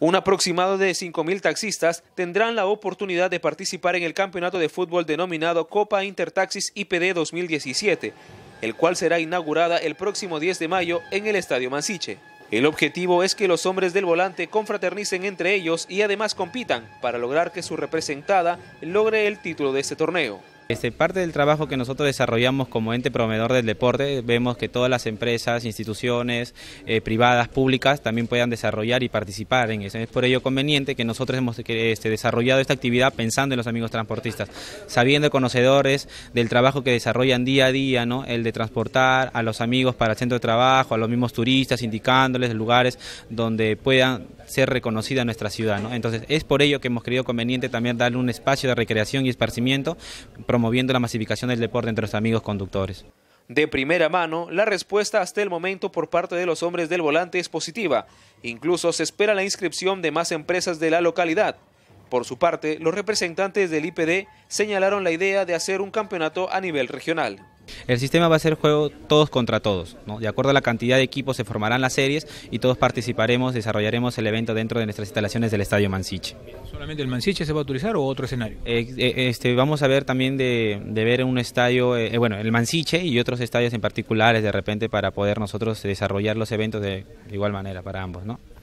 Un aproximado de 5.000 taxistas tendrán la oportunidad de participar en el campeonato de fútbol denominado Copa Intertaxis IPD 2017, el cual será inaugurada el próximo 10 de mayo en el Estadio Mansiche. El objetivo es que los hombres del volante confraternicen entre ellos y además compitan para lograr que su representada logre el título de este torneo. Este, parte del trabajo que nosotros desarrollamos como ente promedor del deporte, vemos que todas las empresas, instituciones eh, privadas, públicas, también puedan desarrollar y participar en eso. Es por ello conveniente que nosotros hemos este, desarrollado esta actividad pensando en los amigos transportistas, sabiendo conocedores del trabajo que desarrollan día a día, ¿no? el de transportar a los amigos para el centro de trabajo, a los mismos turistas, indicándoles lugares donde puedan ser reconocida nuestra ciudad. ¿no? Entonces es por ello que hemos creído conveniente también darle un espacio de recreación y esparcimiento promoviendo la masificación del deporte entre los amigos conductores. De primera mano, la respuesta hasta el momento por parte de los hombres del volante es positiva. Incluso se espera la inscripción de más empresas de la localidad. Por su parte, los representantes del IPD señalaron la idea de hacer un campeonato a nivel regional. El sistema va a ser juego todos contra todos. ¿no? De acuerdo a la cantidad de equipos se formarán las series y todos participaremos, desarrollaremos el evento dentro de nuestras instalaciones del Estadio Mansiche. ¿Solamente el Mansiche se va a utilizar o otro escenario? Eh, eh, este, vamos a ver también de, ver un estadio, eh, bueno, el Mansiche y otros estadios en particulares de repente para poder nosotros desarrollar los eventos de igual manera para ambos. ¿no?